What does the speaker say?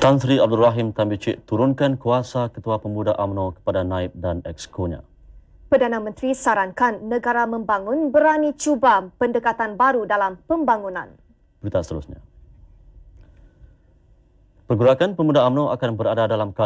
Tan Sri Abdul Rahim Tan turunkan kuasa Ketua Pemuda AMNO kepada naib dan exko-nya. Perdana Menteri sarankan negara membangun berani cuba pendekatan baru dalam pembangunan. Berita seterusnya. Pergerakan Pemuda AMNO akan berada dalam